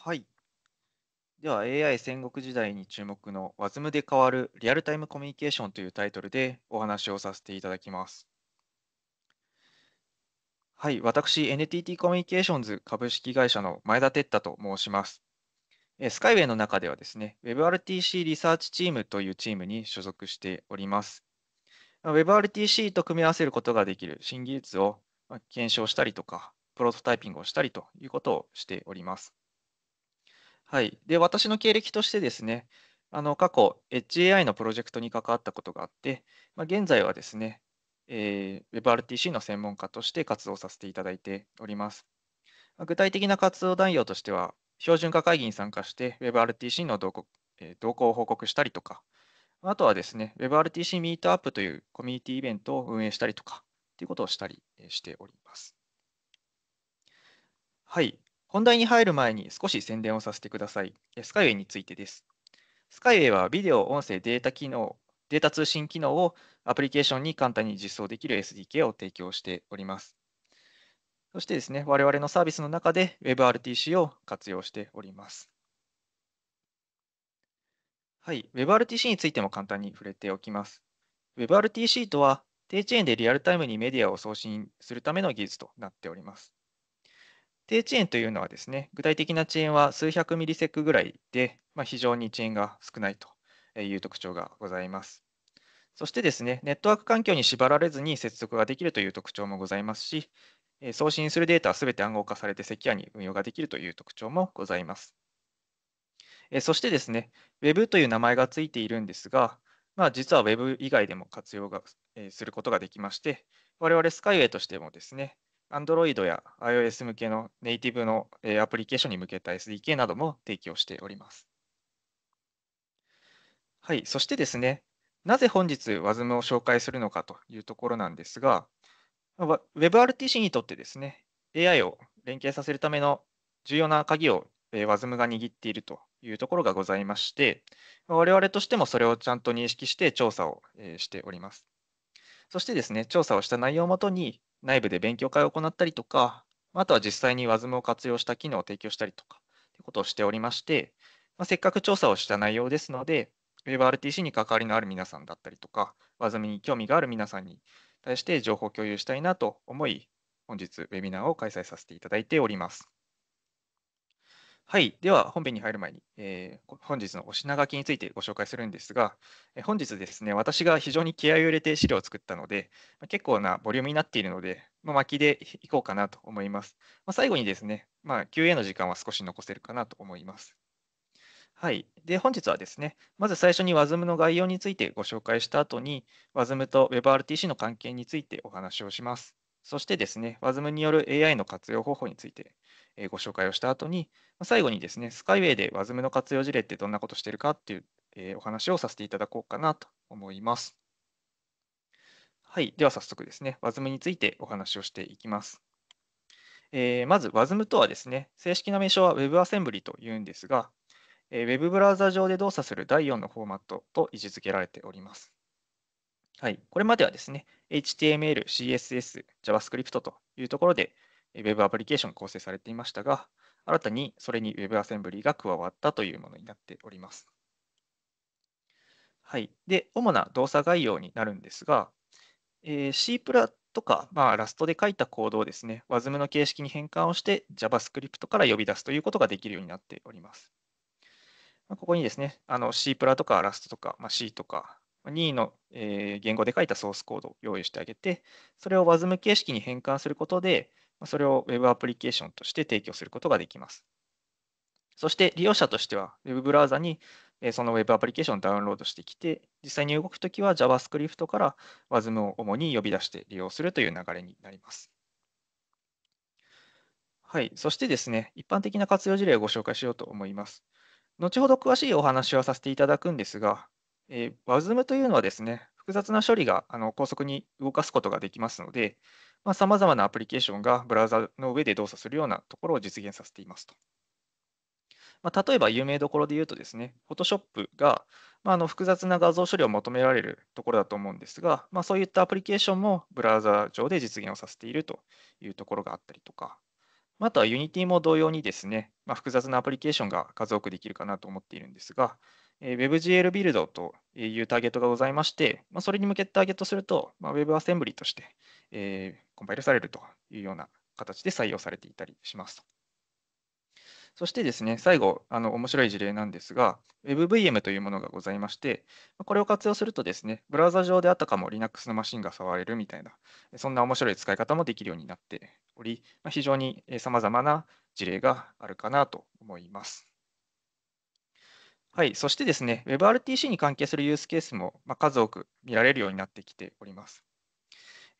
はい。では AI 戦国時代に注目の WASM で変わるリアルタイムコミュニケーションというタイトルでお話をさせていただきます。はい、私 NTT コミュニケーションズ株式会社の前田哲太と申します。スカイウェイの中ではですね、WebRTC リサーチチームというチームに所属しております。WebRTC と組み合わせることができる新技術を検証したりとか、プロトタイピングをしたりということをしております。はい。で、私の経歴としてですね、あの過去、エッジ AI のプロジェクトに関わったことがあって、まあ、現在はですね、えー、WebRTC の専門家として活動させていただいております。まあ具体的な活動内容としては、標準化会議に参加して WebRTC の動向,、えー動向を報告したりとか、あとはですね、WebRTC ミートアップというコミュニティイベントを運営したりとか、ということをしたりえしております。はい。本題に入る前に少し宣伝をさせてください。スカイウェイについてです。スカイウェイはビデオ、音声、データ機能、データ通信機能をアプリケーションに簡単に実装できる SDK を提供しております。そしてですね、我々のサービスの中で WebRTC を活用しております。はい、WebRTC についても簡単に触れておきます。WebRTC とは、低チェーンでリアルタイムにメディアを送信するための技術となっております。低遅延というのはですね、具体的な遅延は数百ミリセックぐらいで、まあ、非常に遅延が少ないという特徴がございます。そしてですね、ネットワーク環境に縛られずに接続ができるという特徴もございますし、送信するデータはすべて暗号化されてセキュアに運用ができるという特徴もございます。そしてですね、Web という名前がついているんですが、まあ、実は Web 以外でも活用が、えすることができまして、我々 Skyway としてもですね、Android や iOS 向けのネイティブの、えアプリケーションに向けた SDK なども提供しております。はい、そしてですね、なぜ本日 WASM を紹介するのかというところなんですが、WebRTC にとってですね、AI を連携させるための重要な鍵を WASM が握っているというところがございまして、我々としてもそれをちゃんと認識して調査をしております。そしてですね、調査をした内容をもとに、内部で勉強会を行ったりとか、あとは実際に WASM を活用した機能を提供したりとか、ということをしておりまして、まあ、せっかく調査をした内容ですので、WebRTC に関わりのある皆さんだったりとか、WASM に興味がある皆さんに対して情報共有したいなと思い、本日、ウェビナーを開催させていただいております。はい。では、本編に入る前に、えー本日のお品書きについてご紹介するんですが、えー本日ですね、私が非常に気合を入れて資料を作ったので、まあ結構なボリュームになっているので、まあ、巻きでいこうかなと思います。まあ、最後にですね、まあ、QA の時間は少し残せるかなと思います。はい。で、本日はですね、まず最初に WASM の概要についてご紹介した後に、WASM と WebRTC の関係についてお話をします。そしてですね、WASM による AI の活用方法についてご紹介をした後に、最後にですね、スカイウェイで WASM の活用事例ってどんなことしてるかっていうお話をさせていただこうかなと思います。はい、では早速ですね、WASM についてお話をしていきます。えー、まず WASM とはですね、正式な名称は WebAssembly というんですが、えー、Web ブラウザ上で動作する第4のフォーマットと位置づけられております。はい、これまではですね、HTML、CSS、JavaScript というところでウェブアプリケーション構成されていましたが、新たにそれにウェブアセンブリーが加わったというものになっております。はい。で、主な動作概要になるんですが、えー、C プラとか、まあ、ラストで書いたコードをですね、WASM の形式に変換をして JavaScript から呼び出すということができるようになっております。ここにですね、あの C プラとかラストとか、まあ、C とか、任意の言語で書いたソースコードを用意してあげて、それを WASM 形式に変換することで、それを Web アプリケーションとして提供することができます。そして利用者としては Web ブラウザにその Web アプリケーションをダウンロードしてきて、実際に動くときは JavaScript から WASM を主に呼び出して利用するという流れになります。はい。そしてですね、一般的な活用事例をご紹介しようと思います。後ほど詳しいお話をさせていただくんですが、え WASM というのはですね、複雑な処理があの高速に動かすことができますので、まあ、様々なアプリケーションがブラウザの上で動作するようなところを実現させていますと。まあ、例えば有名どころで言うとですね、Photoshop が、まあ、の複雑な画像処理を求められるところだと思うんですが、まあ、そういったアプリケーションもブラウザ上で実現をさせているというところがあったりとか、あとは Unity も同様にですね、まあ、複雑なアプリケーションが数多くできるかなと思っているんですが、えー、WebGL ビルドというターゲットがございまして、まあ、それに向けてターゲットすると、まあ、w e b a s s e として、えー、コンパイルされるというような形で採用されていたりします。そしてですね、最後、あの面白い事例なんですが、WebVM というものがございまして、これを活用するとですね、ブラウザ上であったかも Linux のマシンが触れるみたいな、そんな面白い使い方もできるようになっており、非常に様々な事例があるかなと思います。はい、そしてですね、WebRTC に関係するユースケースも、まあ、数多く見られるようになってきております。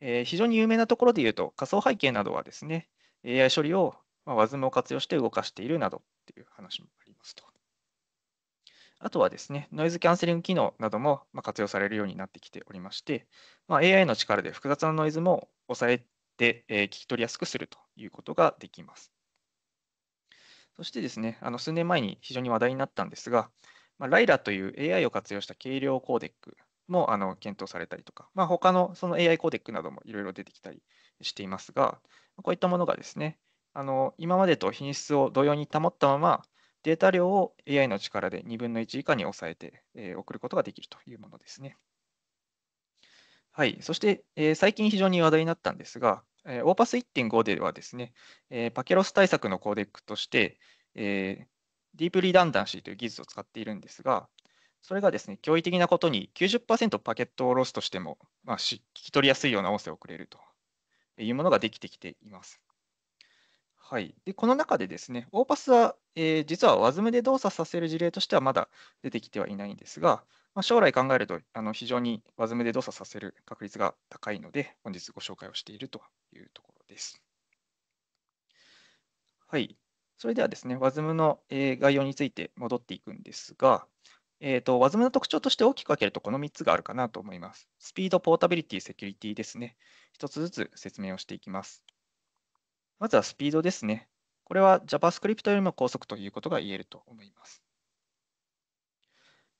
えー、非常に有名なところで言うと、仮想背景などはですね、AI 処理を、まあ、WASM を活用して動かしているなどっていう話もありますと。あとはですね、ノイズキャンセリング機能なども活用されるようになってきておりまして、まあ、AI の力で複雑なノイズも抑えて、えー、聞き取りやすくするということができます。そしてですね、あの数年前に非常に話題になったんですが、まあ、ライラという AI を活用した軽量コーデックもあの検討されたりとか、まあ、他のその AI コーデックなどもいろいろ出てきたりしていますが、こういったものがですね、あの今までと品質を同様に保ったまま、データ量を AI の力で2分の1以下に抑えて、えー、送ることができるというものですね。はい、そして、えー、最近非常に話題になったんですが、えオーパス1.5ではですね、えパケロス対策のコーデックとして、えディープリダンダンシーという技術を使っているんですが、それがですね、驚異的なことに90%パケットをロスとしても、まあ、聞き取りやすいような音声をくれるというものができてきています。はい、でこの中でですね、オーパスは、えー実は WASM で動作させる事例としてはまだ出てきてはいないんですが、まあ、将来考えるとあの非常に WASM で動作させる確率が高いので、本日ご紹介をしているというところです。はい、それではですね、WASM の、えー概要について戻っていくんですが、えー、と WASM の特徴として大きく分けるとこの3つがあるかなと思います。スピード、ポータビリティ、セキュリティですね。1つずつ説明をしていきます。まずはスピードですね。これは JavaScript よりも高速ということが言えると思います。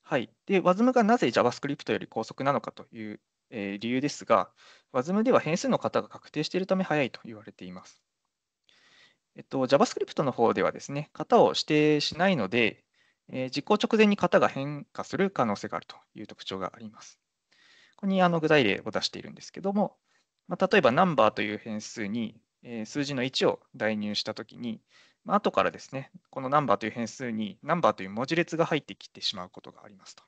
はい。で、WASM がなぜ JavaScript より高速なのかという、えー、理由ですが、WASM では変数の型が確定しているため早いと言われています。えっと、JavaScript の方ではですね、型を指定しないので、えー、実行直前に型が変化する可能性があるという特徴があります。ここにあの具体例を出しているんですけども、まあ、例えば number という変数にえ数字の1を代入したときに、まあ、後からですね、このナンバーという変数にナンバーという文字列が入ってきてしまうことがありますと。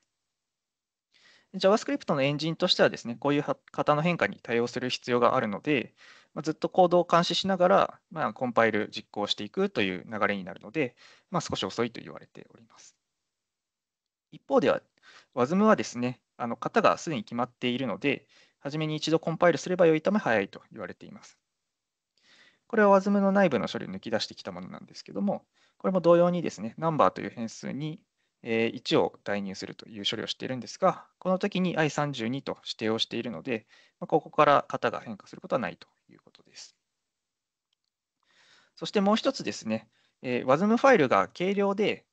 JavaScript のエンジンとしてはですね、こういう型の変化に対応する必要があるので、まずっとコードを監視しながら、まあ、コンパイル実行していくという流れになるので、まあ、少し遅いと言われております。一方では、WASM はですね、あの型がすでに決まっているので、初めに一度コンパイルすればよいため早いと言われています。これは WASM の内部の処理を抜き出してきたものなんですけども、これも同様にですね、ナンバーという変数に1を代入するという処理をしているんですが、この時に i32 と指定をしているので、ここから型が変化することはないということです。そしてもう一つですね、WASM ファイルが軽量で、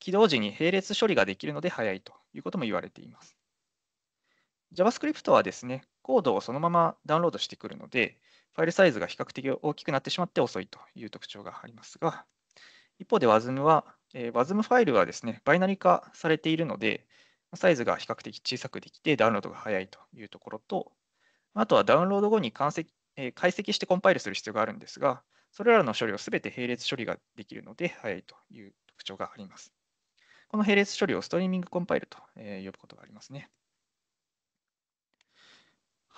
起動時に並列処理ができるので早いということも言われています。JavaScript はですね、コードをそのままダウンロードしてくるので、ファイルサイズが比較的大きくなってしまって遅いという特徴がありますが、一方で WASM は、えー、WASM ファイルはですね、バイナリ化されているので、サイズが比較的小さくできてダウンロードが早いというところと、あとはダウンロード後に完成、えー、解析してコンパイルする必要があるんですが、それらの処理をすべて並列処理ができるので早いという特徴があります。この並列処理をストリーミングコンパイルと呼ぶことがありますね。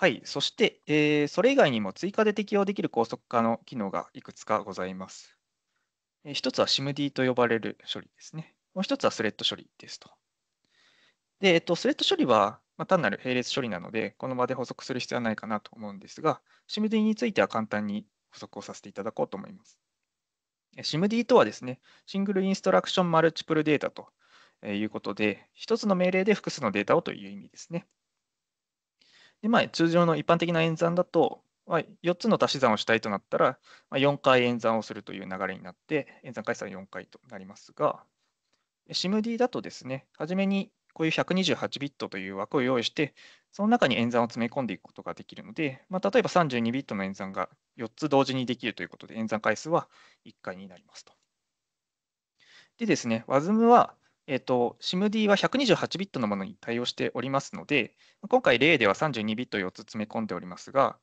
はい、そして、えーそれ以外にも追加で適用できる高速化の機能がいくつかございます。え一つは SIMD と呼ばれる処理ですね。もう一つはスレッド処理ですと。で、えっと、スレッド処理は、まあ、単なる並列処理なので、この場で補足する必要はないかなと思うんですが、SIMD については簡単に補足をさせていただこうと思います。え SIMD とはですね、シングルインストラクションマルチプルデータとえいうことで、一つの命令で複数のデータをという意味ですね。で、まあ、通常の一般的な演算だと、まあ、4つの足し算をしたいとなったら、まあ、4回演算をするという流れになって、演算回数は4回となりますが、SIMD だとですね、初めにこういう128ビットという枠を用意して、その中に演算を詰め込んでいくことができるので、まあ、例えば32ビットの演算が4つ同時にできるということで、演算回数は1回になりますと。でですね、WASM はえっと、SIMD は128ビットのものに対応しておりますので、今回例では32ビットを4つ詰め込んでおりますが、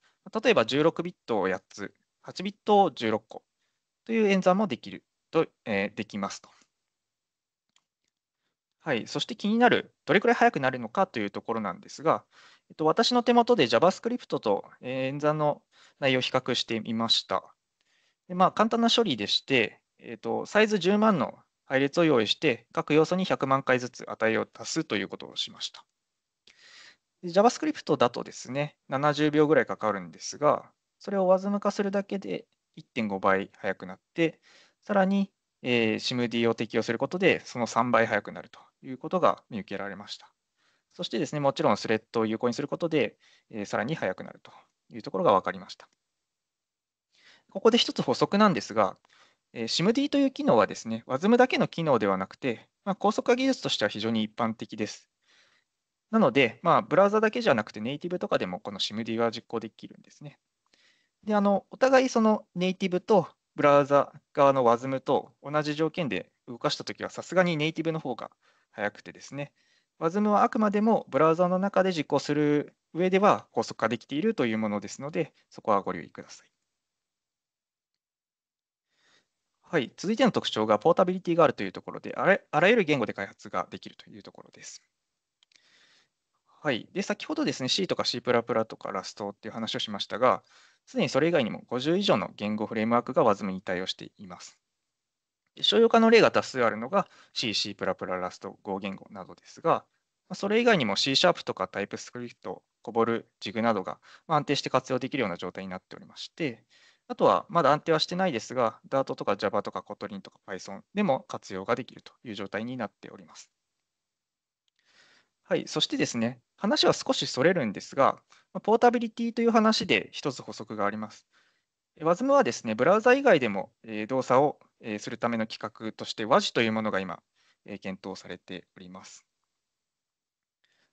例えば16ビットを8つ、8ビットを16個という演算もできると、えー、できますと。はい、そして気になる、どれくらい速くなるのかというところなんですが、えっと、私の手元で JavaScript と演算の内容を比較してみました。でまあ、簡単な処理でして、えっと、サイズ10万の配列を用意して、各要素に100万回ずつ値を足すということをしました。JavaScript だとですね、70秒ぐらいかかるんですが、それを WASM 化するだけで1.5倍速くなって、さらに、え SIMD を適用することで、その3倍速くなるということが見受けられました。そしてですね、もちろんスレッドを有効にすることで、えさらに速くなるというところが分かりました。ここで一つ補足なんですが、え SIMD という機能はですね、WASM だけの機能ではなくて、まあ、高速化技術としては非常に一般的です。なので、まあ、ブラウザだけじゃなくてネイティブとかでもこの SIMD は実行できるんですね。で、あの、お互いそのネイティブとブラウザ側の WASM と同じ条件で動かしたときはさすがにネイティブの方が早くてですね、WASM はあくまでもブラウザの中で実行する上では高速化できているというものですので、そこはご留意ください。はい、続いての特徴がポータビリティがあるというところで、あらあらゆる言語で開発ができるというところです。はい、で先ほどですね C とか C++ とか Rust っていう話をしましたが、すでにそれ以外にも50以上の言語フレームワークが WASM に対応しています。商用化の例が多数あるのが C、C++、Rust、Go 言語などですが、それ以外にも C シャープとか TypeScript、コボル、ジグなどが安定して活用できるような状態になっておりまして、あとは、まだ安定はしてないですが、Dart とか Java とか Kotlin とか Python でも活用ができるという状態になっております。はい、そしてですね、話は少しそれるんですが、ポータビリティという話で一つ補足があります。WASM はですね、ブラウザ以外でも動作をするための企画として WASI というものが今、検討されております。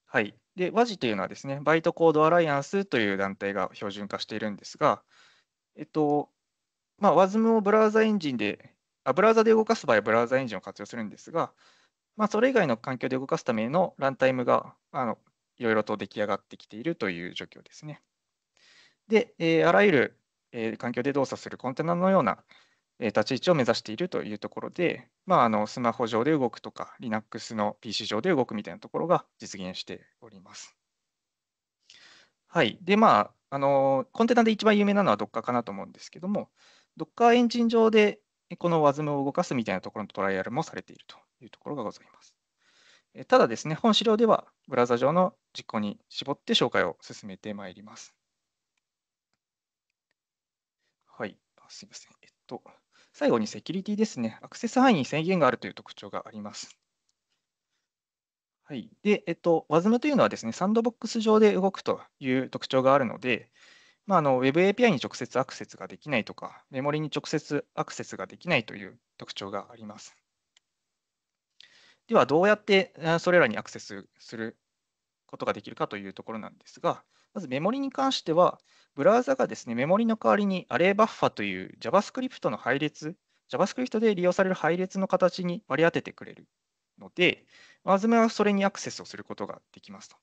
はい。で、WASI というのはですね、バイトコードアライアンスという団体が標準化しているんですが、えっと、まあ、WASM をブラウザエンジンであ、ブラウザで動かす場合はブラウザエンジンを活用するんですが、まあ、それ以外の環境で動かすためのランタイムがあのいろいろと出来上がってきているという状況ですね。で、えー、あらゆる、えー、環境で動作するコンテナのような、えー、立ち位置を目指しているというところで、まあ、あのスマホ上で動くとか、Linux の PC 上で動くみたいなところが実現しております。はい。で、まあ、あのコンテナで一番有名なのは Docker かなと思うんですけども、Docker エンジン上でこの WASM を動かすみたいなところのトライアルもされているというところがございます。ただですね、本資料ではブラウザ上の実行に絞って紹介を進めてまいります。はい、あすいません。えっと、最後にセキュリティですね。アクセス範囲に制限があるという特徴があります。はい。で、えっと、WASM というのはですね、サンドボックス上で動くという特徴があるので、まあ、の Web API に直接アクセスができないとか、メモリに直接アクセスができないという特徴があります。では、どうやってそれらにアクセスすることができるかというところなんですが、まずメモリに関しては、ブラウザがですね、メモリの代わりにアレイバッファという JavaScript の配列、JavaScript で利用される配列の形に割り当ててくれるので、ワーズムはそれにアクセスをすることができますと。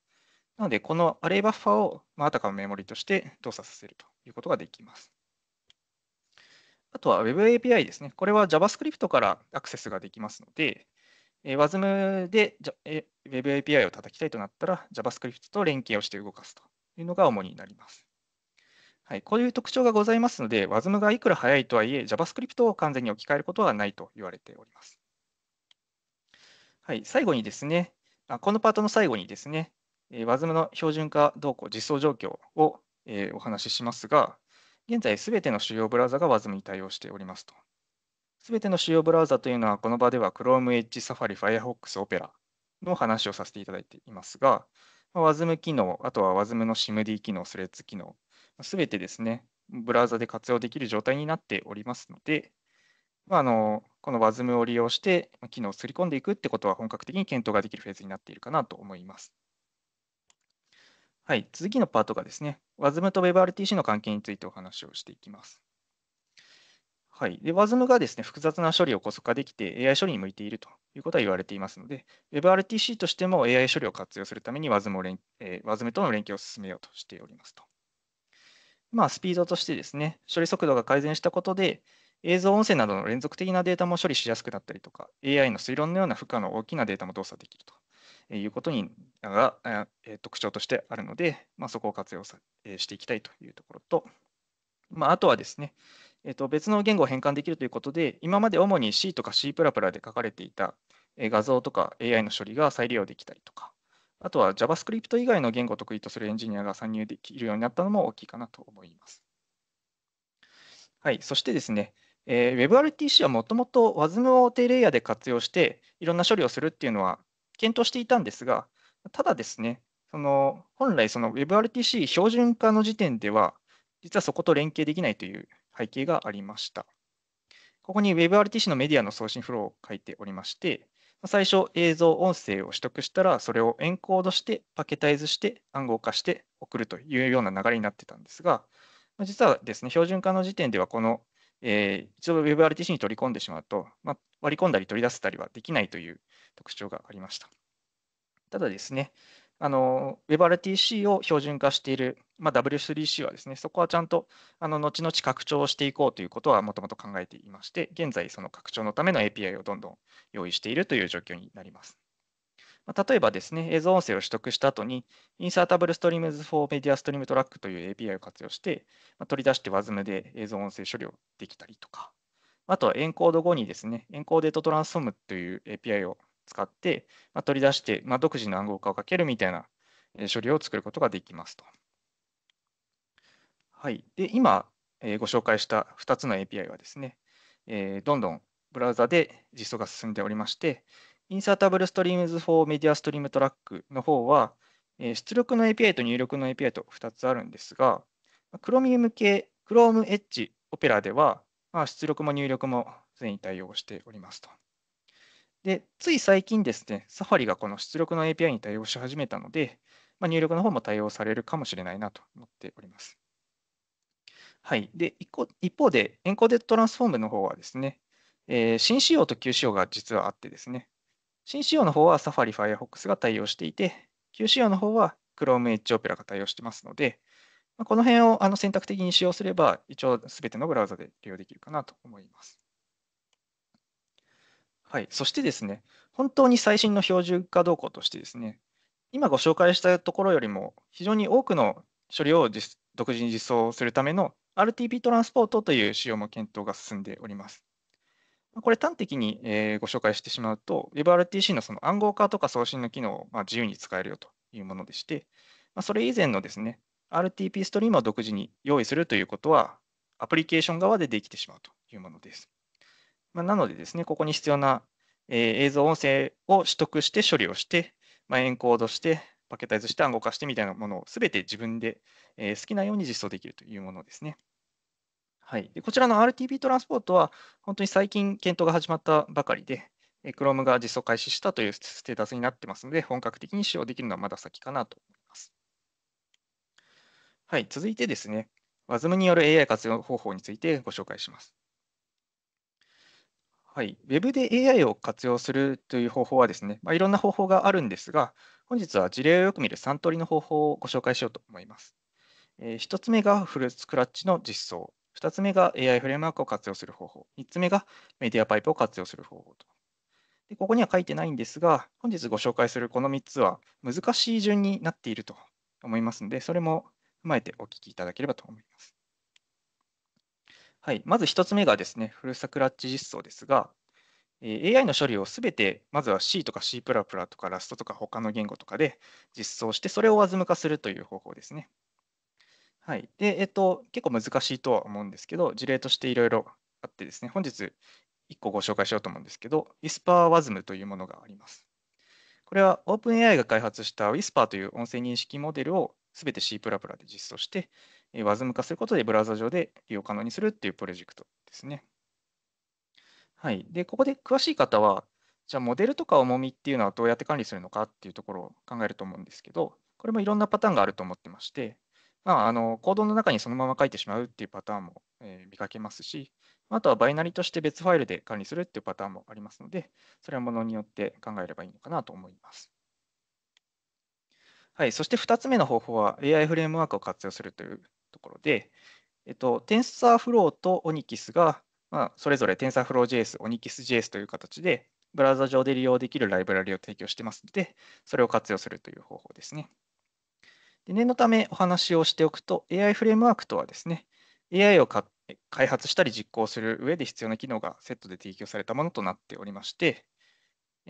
なので、このアレイバッファを、まあ、あたかもメモリとして動作させるということができます。あとは Web API ですね。これは JavaScript からアクセスができますので、えー、WASM で Web API を叩きたいとなったら JavaScript と連携をして動かすというのが主になります。はい、こういう特徴がございますので、WASM がいくら早いとはいえ、JavaScript を完全に置き換えることはないと言われております。はい、最後にですね、あこのパートの最後にですね、え WASM の標準化動向実装状況を、えお話ししますが、現在すべての主要ブラウザが WASM に対応しておりますと。すべての主要ブラウザというのは、この場では Chrome、Edge、Safari、Firefox、Opera の話をさせていただいていますが、ま WASM 機能、あとは WASM の SIMD 機能、スレッズ機能、すべてですね、ブラウザで活用できる状態になっておりますので、まあ、あのこの WASM を利用して、機能をすり込んでいくってことは本格的に検討ができるフェーズになっているかなと思います。はい、次のパートがですね、WASM と WebRTC の関係についてお話をしていきます。はい、で WASM がですね複雑な処理を高速化できて AI 処理に向いているということは言われていますので、WebRTC としても AI 処理を活用するために WASM, を連、えー、WASM との連携を進めようとしておりますと。まあ、スピードとしてですね、処理速度が改善したことで、映像音声などの連続的なデータも処理しやすくなったりとか、AI の推論のような負荷の大きなデータも動作できるということにが、え特徴としてあるので、まあ、そこを活用さ、えしていきたいというところと、まあ、あとはですね、えっと、別の言語を変換できるということで、今まで主に C とか C++ で書かれていた画像とか AI の処理が再利用できたりとか、あとは JavaScript 以外の言語を得意とするエンジニアが参入できるようになったのも大きいかなと思います。はい、そしてですね、えー、WebRTC はもともと WASM を低レイヤーで活用していろんな処理をするっていうのは検討していたんですが、ただですね、その本来その WebRTC 標準化の時点では、実はそこと連携できないという背景がありました。ここに WebRTC のメディアの送信フローを書いておりまして、最初映像、音声を取得したら、それをエンコードして、パケタイズして、暗号化して送るというような流れになってたんですが、実はですね、標準化の時点ではこのえー、一度 WebRTC に取り込んでしまうと、まあ、割り込んだり取り出せたりはできないという特徴がありました。ただですね、あの WebRTC を標準化している、まあ、W3C はですね、そこはちゃんとあの後々拡張していこうということはもともと考えていまして、現在その拡張のための API をどんどん用意しているという状況になります。例えばですね、映像音声を取得した後に、Insertable Streams for Media Stream Track という API を活用して、取り出して WASM で映像音声処理をできたりとか、あとはエンコード後にですね、エンコーデートトランスフォームという API を使って、ま取り出して、ま独自の暗号化をかけるみたいな処理を作ることができますと。はい、で今、えご紹介した2つの API はですね、えどんどんブラウザで実装が進んでおりまして、インサータブルストリームズ4メディアストリームトラックの方は、出力の API と入力の API と2つあるんですが、Chromium 系、Chrome Edge Opera では、出力も入力も全員に対応しておりますと。で、つい最近ですね、サファリがこの出力の API に対応し始めたので、まあ、入力の方も対応されるかもしれないなと思っております。はい。で、一方で、エンコーデッドトランスフォームの方はですね、えー、新仕様と旧仕様が実はあってですね、新仕様の方は Safari Firefox が対応していて、旧仕様の方は Chrome Edge Opera が対応してますので、まこの辺をあの選択的に使用すれば、一応すべてのブラウザで利用できるかなと思います。はい、そしてですね、本当に最新の標準化動向としてですね、今ご紹介したところよりも非常に多くの処理を独自に実装するための RTP トランスポートという仕様も検討が進んでおります。これ端的に、えー、ご紹介してしまうと、WebRTC のその暗号化とか送信の機能を、ま自由に使えるよというものでして、まそれ以前のですね、RTP ストリームを独自に用意するということは、アプリケーション側でできてしまうというものです。まあ、なのでですね、ここに必要な、え映像音声を取得して処理をして、まあ、エンコードして、パケタイズして暗号化してみたいなものをすべて自分で、え好きなように実装できるというものですね。はい、でこちらの RTB トランスポートは、本当に最近検討が始まったばかりで、Chrome が実装開始したというステータスになってますので、本格的に使用できるのはまだ先かなと思います。はい、続いてですね、WASM による AI 活用方法についてご紹介します。はい、Web で AI を活用するという方法はですね、まあ、いろんな方法があるんですが、本日は事例をよく見る3通りの方法をご紹介しようと思います。えー、1つ目がフルスクラッチの実装。2つ目が AI フレームワークを活用する方法。3つ目がメディアパイプを活用する方法と。でここには書いてないんですが、本日ご紹介するこの3つは難しい順になっていると思いますので、それも踏まえてお聞きいただければと思います。はい、まず1つ目がですね、フルサクラッチ実装ですが、AI の処理をすべて、まずは C とか C++ とか Rust とか他の言語とかで実装して、それを WASM 化するという方法ですね。はい。で、えっと、結構難しいとは思うんですけど、事例としていろいろあってですね、本日1個ご紹介しようと思うんですけど、WhisperWasm というものがあります。これは OpenAI が開発した Whisper という音声認識モデルをすべて C++ で実装して、WASM 化することでブラウザ上で利用可能にするっていうプロジェクトですね。はい。で、ここで詳しい方は、じゃあモデルとか重みっていうのはどうやって管理するのかっていうところを考えると思うんですけど、これもいろんなパターンがあると思ってまして、まあ、あのコードの中にそのまま書いてしまうっていうパターンも、えー見かけますし、あとはバイナリとして別ファイルで管理するっていうパターンもありますので、それはものによって考えればいいのかなと思います。はい、そして2つ目の方法は AI フレームワークを活用するというところで、えっと、TensorFlow と Onyx が、まあ、それぞれ TensorFlow.js、OnyxJS という形で、ブラウザ上で利用できるライブラリを提供してますので、それを活用するという方法ですね。で念のためお話をしておくと、AI フレームワークとはですね、AI を開発したり実行する上で必要な機能がセットで提供されたものとなっておりまして、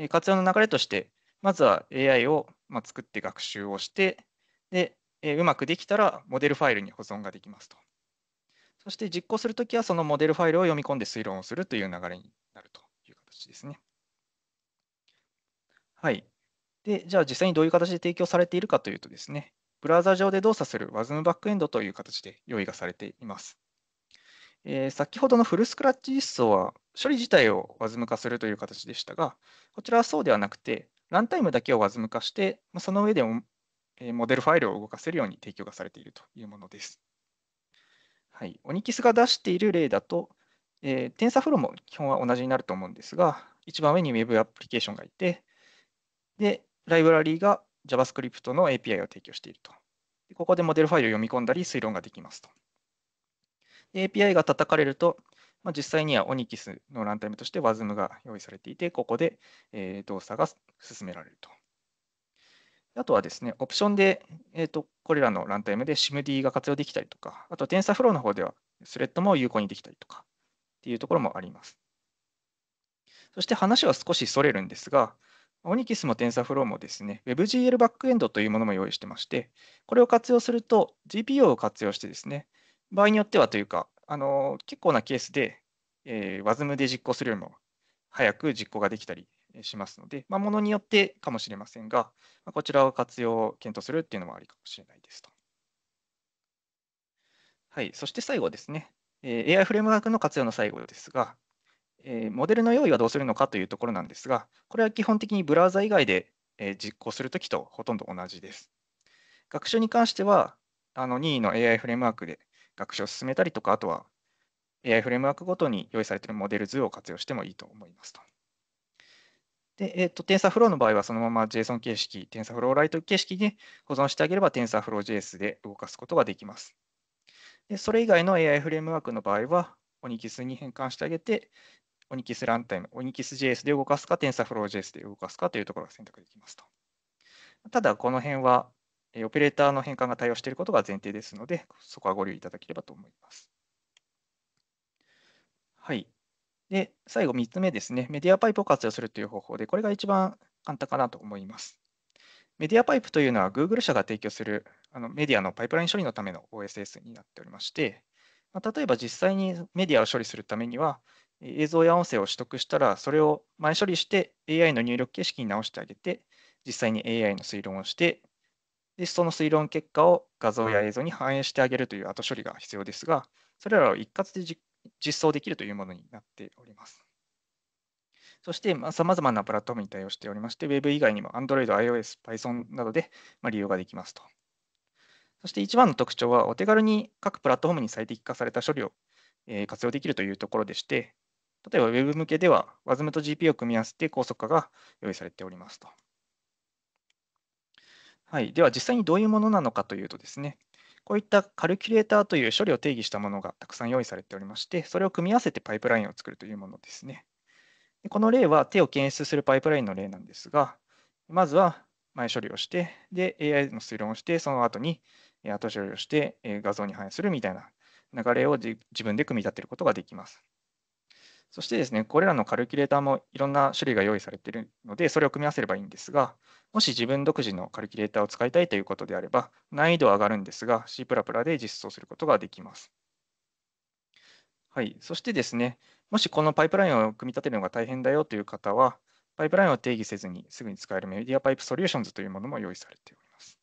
活用の流れとして、まずは AI を作って学習をして、でうまくできたらモデルファイルに保存ができますと。そして実行するときはそのモデルファイルを読み込んで推論をするという流れになるという形ですね。はい。で、じゃあ実際にどういう形で提供されているかというとですね、ブラウザ上で動作する WASM バックエンドという形で用意がされています。えー、先ほどのフルスクラッチ実装は処理自体を WASM 化するという形でしたが、こちらはそうではなくて、ランタイムだけを WASM 化して、その上でもモデルファイルを動かせるように提供がされているというものです。はい、オニキスが出している例だと、えー、TensorFlow も基本は同じになると思うんですが、一番上に Web アプリケーションがいて、で、ライブラリーが JavaScript の API を提供していると。ここでモデルファイルを読み込んだり推論ができますと。API が叩かれると、まあ、実際には o n キスのランタイムとして WASM が用意されていて、ここで、え動作が進められると。あとはですね、オプションで、えーと、これらのランタイムで SIMD が活用できたりとか、あと TensorFlow の方ではスレッドも有効にできたりとかっていうところもあります。そして話は少しそれるんですが、オニキスも TensorFlow もですね、WebGL バックエンドというものも用意してまして、これを活用すると GPU を活用してですね、場合によってはというか、あの結構なケースで、えー、WASM で実行するよりも早く実行ができたりしますので、まあ、ものによってかもしれませんが、まあ、こちらを活用検討するっていうのもありかもしれないですと。はい、そして最後ですね、えー、AI フレームワークの活用の最後ですが、えモデルの用意はどうするのかというところなんですが、これは基本的にブラウザ以外で、え実行するときとほとんど同じです。学習に関しては、あの任意の AI フレームワークで学習を進めたりとか、あとは AI フレームワークごとに用意されているモデル図を活用してもいいと思いますと。で、えーと、TensorFlow の場合はそのまま JSON 形式、TensorFlow ライト形式で保存してあげれば TensorFlow.js で動かすことができます。でそれ以外の AI フレームワークの場合は、オニキスに変換してあげて、オニキスランタイム、オニキス JS で動かすか、TensorFlow.js で動かすかというところが選択できますと。ただ、この辺は、オペレーターの変換が対応していることが前提ですので、そこはご留意いただければと思います。はい。で、最後3つ目ですね。メディアパイプを活用するという方法で、これが一番簡単かなと思います。メディアパイプというのは Google 社が提供するあのメディアのパイプライン処理のための OSS になっておりまして、ま例えば実際にメディアを処理するためには、映像や音声を取得したら、それを前処理して AI の入力形式に直してあげて、実際に AI の推論をして、でその推論結果を画像や映像に反映してあげるという後処理が必要ですが、それらを一括で実装できるというものになっております。そして、さまざ、まなプラットフォームに対応しておりまして、Web 以外にも Android、iOS、Python などで利用ができますと。そして一番の特徴は、お手軽に各プラットフォームに最適化された処理を活用できるというところでして、例えば Web 向けでは WASM と GP を組み合わせて高速化が用意されておりますと。はい、では実際にどういうものなのかというとですね、こういったカルキュレーターという処理を定義したものがたくさん用意されておりまして、それを組み合わせてパイプラインを作るというものですね。この例は手を検出するパイプラインの例なんですが、まずは前処理をして、で、AI の推論をして、その後に後処理をして画像に反映するみたいな流れを自分で組み立てることができます。そしてですね、これらのカルキュレーターもいろんな種類が用意されているので、それを組み合わせればいいんですが、もし自分独自のカルキュレーターを使いたいということであれば、難易度は上がるんですが、C++ で実装することができます。はい、そしてですね、もしこのパイプラインを組み立てるのが大変だよという方は、パイプラインを定義せずにすぐに使えるメディアパイプソリューションズというものも用意されております。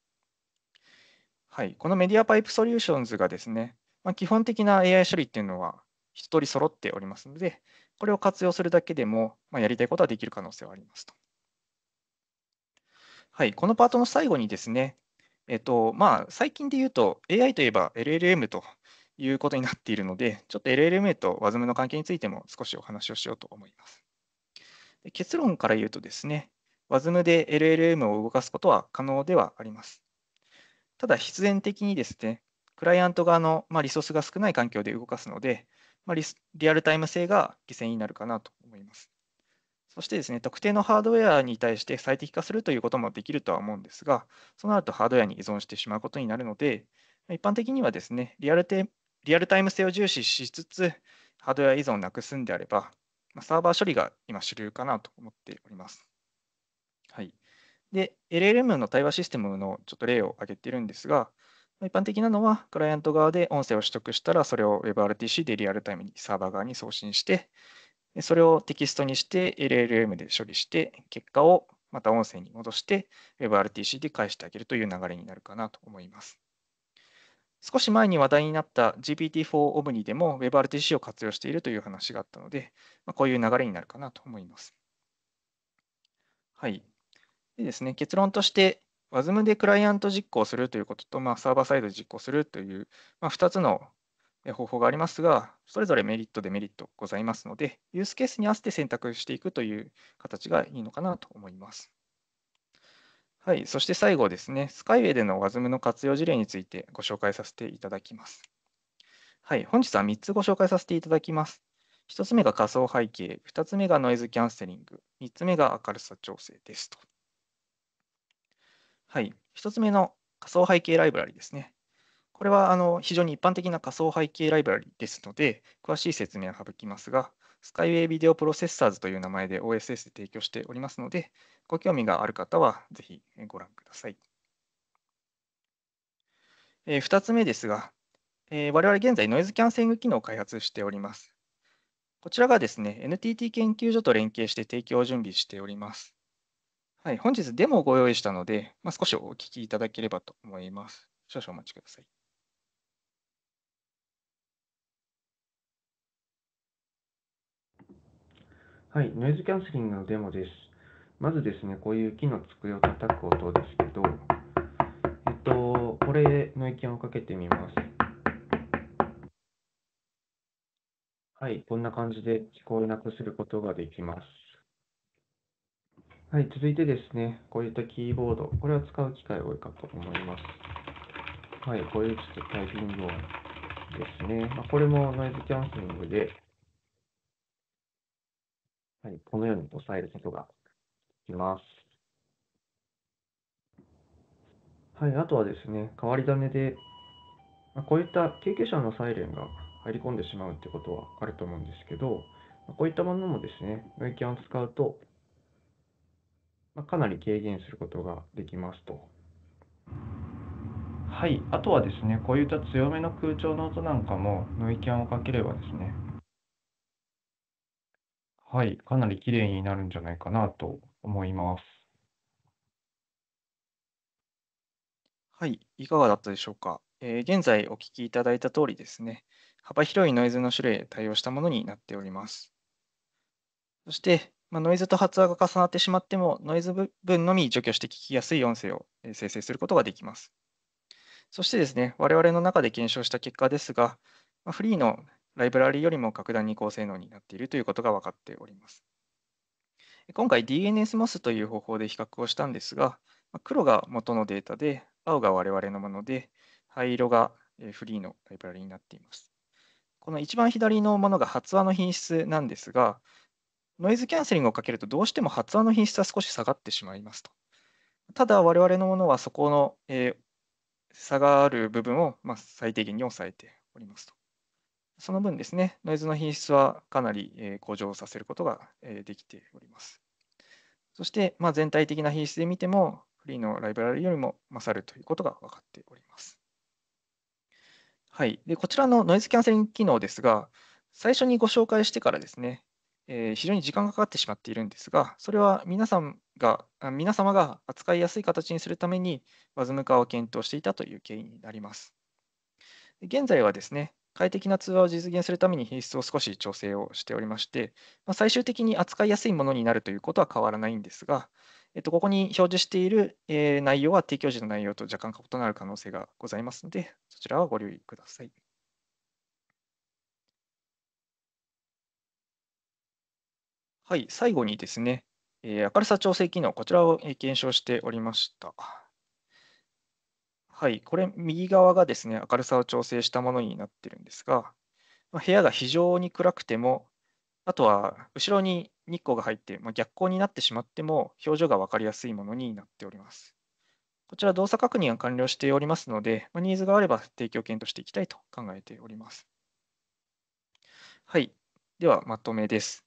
はい、このメディアパイプソリューションズがですね、まあ、基本的な AI 処理っていうのは一人揃っておりますので、これを活用するだけでも、まあ、やりたいことはできる可能性はありますと。はい、このパートの最後にですね、えっとまあ、最近で言うと AI といえば LLM ということになっているので、ちょっと LLM と WASM の関係についても少しお話をしようと思います。結論から言うとですね、WASM で LLM を動かすことは可能ではあります。ただ必然的にですね、クライアント側のリソースが少ない環境で動かすので、まあリ、リアルタイム性が犠牲になるかなと思います。そしてですね、特定のハードウェアに対して最適化するということもできるとは思うんですが、そうなるとハードウェアに依存してしまうことになるので、一般的にはですね、リアルテリアルタイム性を重視しつつ、ハードウェア依存をなくすんであれば、サーバー処理が今主流かなと思っております。はい。で、LLM の対話システムのちょっと例を挙げてるんですが、一般的なのは、クライアント側で音声を取得したら、それを WebRTC でリアルタイムにサーバー側に送信して、それをテキストにして LLM で処理して、結果をまた音声に戻して WebRTC で返してあげるという流れになるかなと思います。少し前に話題になった GPT-4 オブニ i でも WebRTC を活用しているという話があったので、まあ、こういう流れになるかなと思います。はい。でですね、結論として、WASM でクライアント実行するということと、まあ、サーバーサイド実行するという、まあ、2つの方法がありますが、それぞれメリット、デメリットございますので、ユースケースに合わせて選択していくという形がいいのかなと思います。はい、そして最後ですね、スカイウェイでの WASM の活用事例についてご紹介させていただきます。はい、本日は3つご紹介させていただきます。1つ目が仮想背景、2つ目がノイズキャンセリング、3つ目が明るさ調整ですと。はい、1つ目の仮想背景ライブラリですね。これはあの非常に一般的な仮想背景ライブラリですので、詳しい説明は省きますが、Skyway Video Processors という名前で OSS で提供しておりますので、ご興味がある方はぜひご覧ください。えー、2つ目ですが、えー、我々現在ノイズキャンセリング機能を開発しております。こちらがですね、NTT 研究所と連携して提供を準備しております。はい、本日デモをご用意したので、まあ、少しお聞きいただければと思います。少々お待ちください。はい、ノイズキャンセリングのデモです。まずですね、こういう木の机を叩く音ですけど、えっと、これノイキャンをかけてみます。はい、こんな感じで聞こえなくすることができます。はい、続いてですね、こういったキーボード、これは使う機会多いかと思います。はい、こういうちょっとタイピング音ですね。まあ、これもノイズキャンセリングで、はい、このように抑えることができます。はい、あとはですね、変わり種で、まあ、こういった救急車のサイレンが入り込んでしまうってことはあると思うんですけど、こういったものもですね、ノイキャンを使うと、まあ、かなり軽減することができますと。はい、あとはですね、こういった強めの空調の音なんかもノイキャンをかければですね、はい、かなり綺麗になるんじゃないかなと思います。はい、いかがだったでしょうか。えー、現在お聞きいただいた通りですね、幅広いノイズの種類へ対応したものになっております。そして、まあ、ノイズと発話が重なってしまっても、ノイズ分のみ除去して聞きやすい音声を生成することができます。そしてですね、我々の中で検証した結果ですが、まあ、フリーのライブラリよりも格段に高性能になっているということが分かっております。今回 DNSMOS という方法で比較をしたんですが、黒が元のデータで、青が我々のもので、灰色がフリーのライブラリになっています。この一番左のものが発話の品質なんですが、ノイズキャンセリングをかけるとどうしても発音の品質は少し下がってしまいますと。ただ我々のものはそこの、えー、差がある部分を、まあ、最低限に抑えておりますと。その分ですね、ノイズの品質はかなり、え向上させることが、えできております。そして、まあ、全体的な品質で見ても、フリーのライブラリよりも勝るということが分かっております。はい、でこちらのノイズキャンセリング機能ですが、最初にご紹介してからですね、えー、非常に時間がかかってしまっているんですが、それは皆さんが皆様が扱いやすい形にするために、WASM 化を検討していたという経緯になります。現在はですね、快適な通話を実現するために品質を少し調整をしておりまして、まあ、最終的に扱いやすいものになるということは変わらないんですが、えっと、ここに表示している、え内容は提供時の内容と若干異なる可能性がございますので、そちらはご留意ください。はい、最後にですね、えー明るさ調整機能、こちらをえ検証しておりました。はい、これ、右側がですね、明るさを調整したものになってるんですが、まあ部屋が非常に暗くても、あとは後ろに日光が入って、まあ逆光になってしまっても、表情が分かりやすいものになっております。こちら、動作確認が完了しておりますので、まあニーズがあれば提供検討していきたいと考えております。はい、ではまとめです。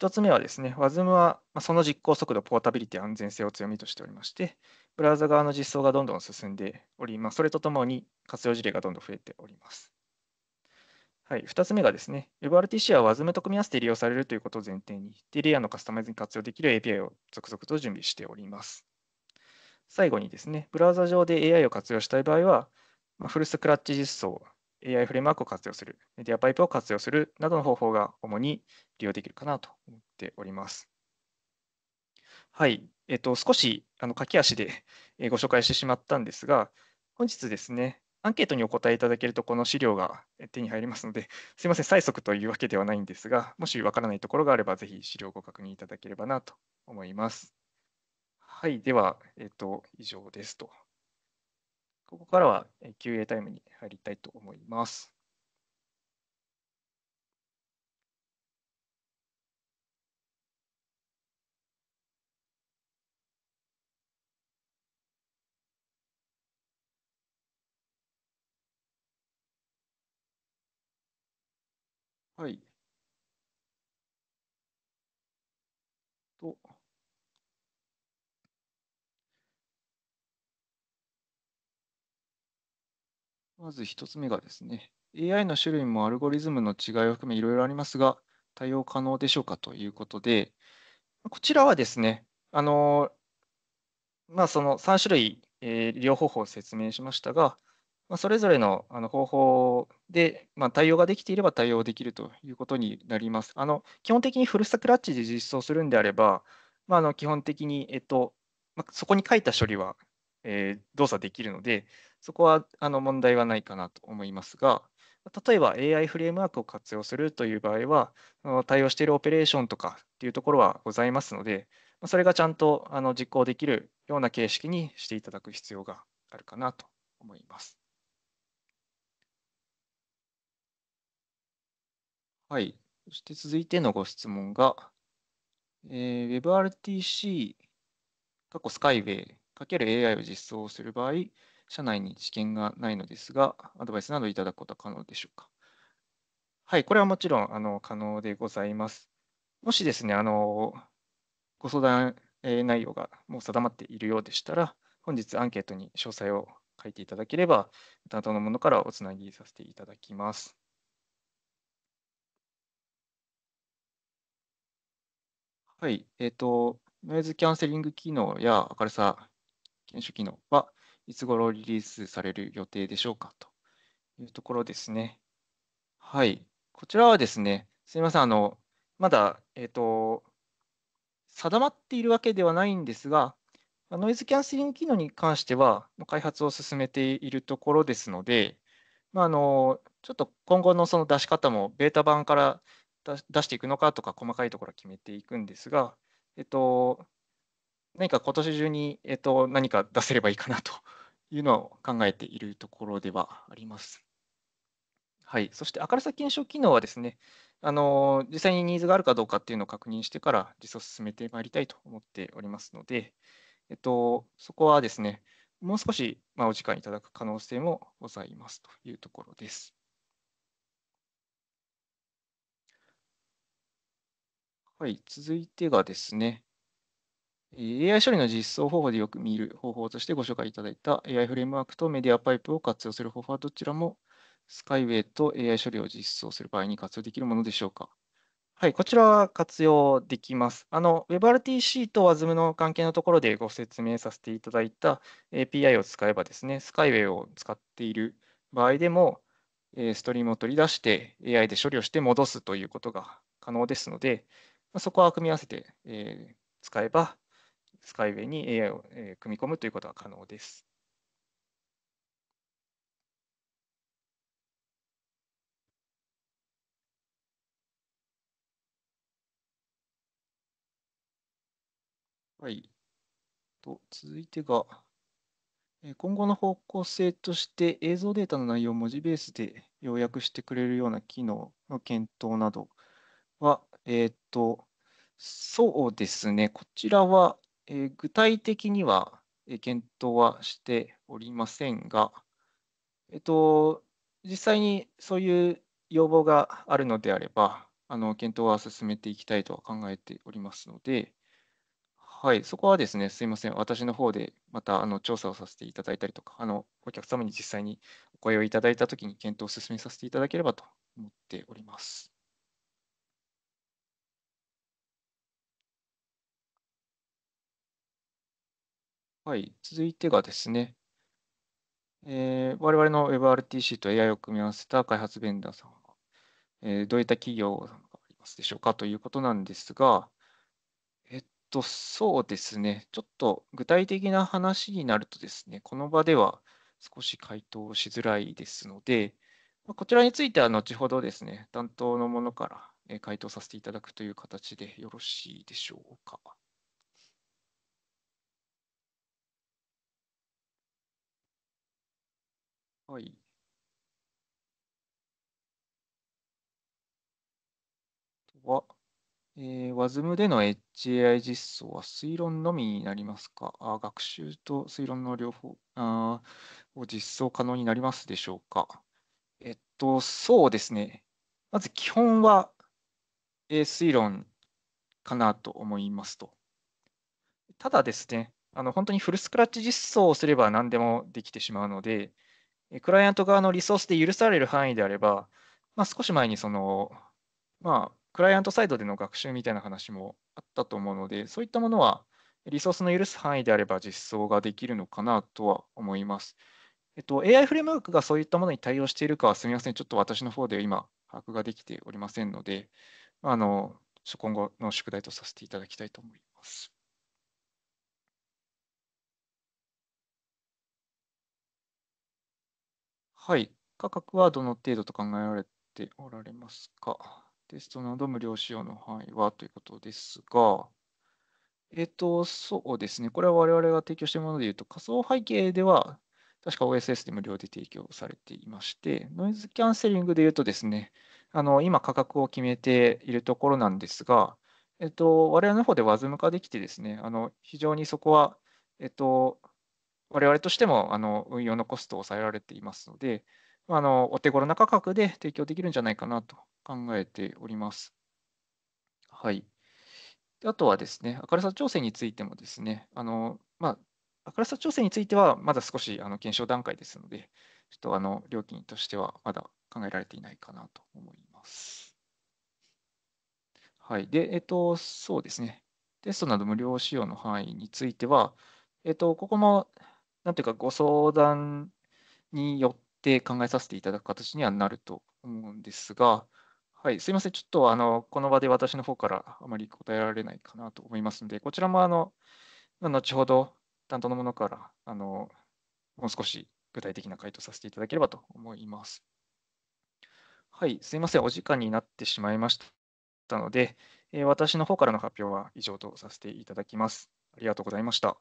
1つ目はですね、WASM はその実行速度、ポータビリティ、安全性を強みとしておりまして、ブラウザ側の実装がどんどん進んでおり、ます。それとともに活用事例がどんどん増えております。はい、2つ目がですね、WebRTC は WASM と組み合わせて利用されるということを前提に、ディレイヤーのカスタマイズに活用できる API を続々と準備しております。最後にですね、ブラウザ上で AI を活用したい場合は、まフルスクラッチ実装 AI フレームワークを活用する、メディアパイプを活用するなどの方法が主に利用できるかなと思っております。はい、えっと、少しあの駆け足でご紹介してしまったんですが、本日ですね、アンケートにお答えいただけると、この資料が手に入りますので、すいません、催促というわけではないんですが、もしわからないところがあれば、ぜひ資料をご確認いただければなと思います。はい、では、えっと、以上ですと。ここからは QA タイムに入りたいと思います。はい。と。まず1つ目がですね、AI の種類もアルゴリズムの違いを含めいろいろありますが、対応可能でしょうかということで、こちらはですね、あのまあ、その3種類、えー、利用方法を説明しましたが、まあ、それぞれのあの方法で、まあ、対応ができていれば対応できるということになります。あの基本的にフルスタクラッチで実装するんであれば、まあ、あの基本的に、えっとまあ、そこに書いた処理は、えー、動作できるので、そこはあの問題はないかなと思いますが、例えば AI フレームワークを活用するという場合は、対応しているオペレーションとかっていうところはございますので、それがちゃんとあの実行できるような形式にしていただく必要があるかなと思います。はい。そして続いてのご質問が、えー、WebRTC、過去 SkyWay×AI を実装する場合、社内に知見がないのですが、アドバイスなどいただくことは可能でしょうか。はい、これはもちろんあの可能でございます。もしですね、あのご相談内容がもう定まっているようでしたら、本日アンケートに詳細を書いていただければ、担当のものからおつなぎさせていただきます。はい、えっ、ー、と、ノイズキャンセリング機能や明るさ検証機能は、いつ頃リリースされる予定でしょうかというところですね。はい。こちらはですね、すみません、あの、まだ、えっ、ー、と、定まっているわけではないんですが、ノイズキャンセリング機能に関しては、開発を進めているところですので、まあ、あのちょっと今後のその出し方もベータ版から出していくのかとか細かいところは決めていくんですが、えっと、何か今年中に、えっと、何か出せればいいかなというのを考えているところではあります。はい、そして明るさ検証機能はですね、あの実際にニーズがあるかどうかっていうのを確認してから実装進めてまいりたいと思っておりますので、えっと、そこはですね、もう少し、まあ、お時間いただく可能性もございますというところです。はい、続いてがですね、AI 処理の実装方法でよく見る方法としてご紹介いただいた AI フレームワークとメディアパイプを活用する方法はどちらもスカイウェイと AI 処理を実装する場合に活用できるものでしょうかはい、こちらは活用できます。あの、WebRTC と WASM の関係のところでご説明させていただいた API を使えばですね、スカイウェイを使っている場合でも、ストリームを取り出して AI で処理をして戻すということが可能ですので、そこは組み合わせて使えばスカイウェイに AI を、え組み込むということが可能です。はい。と続いてが、今後の方向性として映像データの内容を文字ベースで要約してくれるような機能の検討などは、えっ、ー、と、そうですね、こちらはえ具体的には、え検討はしておりませんが、えっと、実際にそういう要望があるのであれば、あの検討は進めていきたいとは考えておりますので、はい、そこはですね、すみません、私の方でまたあの調査をさせていただいたりとか、あのお客様に実際にお声をいただいたときに検討を進めさせていただければと思っております。はい、続いてがですね、えー、我々の WebRTC と AI を組み合わせた開発ベンダーさんは、えー、どういった企業がありますでしょうかということなんですが、えっと、そうですね、ちょっと具体的な話になるとですね、この場では少し回答しづらいですので、こちらについては後ほどですね、担当の者から回答させていただくという形でよろしいでしょうか。はい。あとは、えー、WASM での HAI 実装は推論のみになりますかあ学習と推論の両方あを実装可能になりますでしょうかえっと、そうですね。まず基本は、えー、推論かなと思いますと。ただですね、あの本当にフルスクラッチ実装をすれば何でもできてしまうので、クライアント側のリソースで許される範囲であれば、まあ、少し前にその、まあ、クライアントサイドでの学習みたいな話もあったと思うので、そういったものはリソースの許す範囲であれば実装ができるのかなとは思います。えっと、AI フレームワークがそういったものに対応しているかはすみません。ちょっと私の方で今、把握ができておりませんので、あの、今後の宿題とさせていただきたいと思います。はい。価格はどの程度と考えられておられますかテストなど無料使用の範囲はということですが、えっ、ー、と、そうですね。これは我々が提供しているものでいうと、仮想背景では、確か OSS で無料で提供されていまして、ノイズキャンセリングでいうとですね、あの今価格を決めているところなんですが、えっ、と、我々の方で WASM 化できてですね、あの非常にそこは、えっ、と、我々としてもあの運用のコストを抑えられていますので、あのお手頃な価格で提供できるんじゃないかなと考えております。はい。あとはですね、明るさ調整についてもですね、あのまあ、明るさ調整についてはまだ少しあの検証段階ですので、ちょっとあの料金としてはまだ考えられていないかなと思います。はい。で、えっと、そうですね。テストなど無料使用の範囲については、えっと、ここもなんていうか、ご相談によって考えさせていただく形にはなると思うんですが、はい、すいません、ちょっとあのこの場で私の方からあまり答えられないかなと思いますので、こちらもあの後ほど担当の者からあのもう少し具体的な回答させていただければと思います。はい、すいません、お時間になってしまいましたので、え私の方からの発表は以上とさせていただきます。ありがとうございました。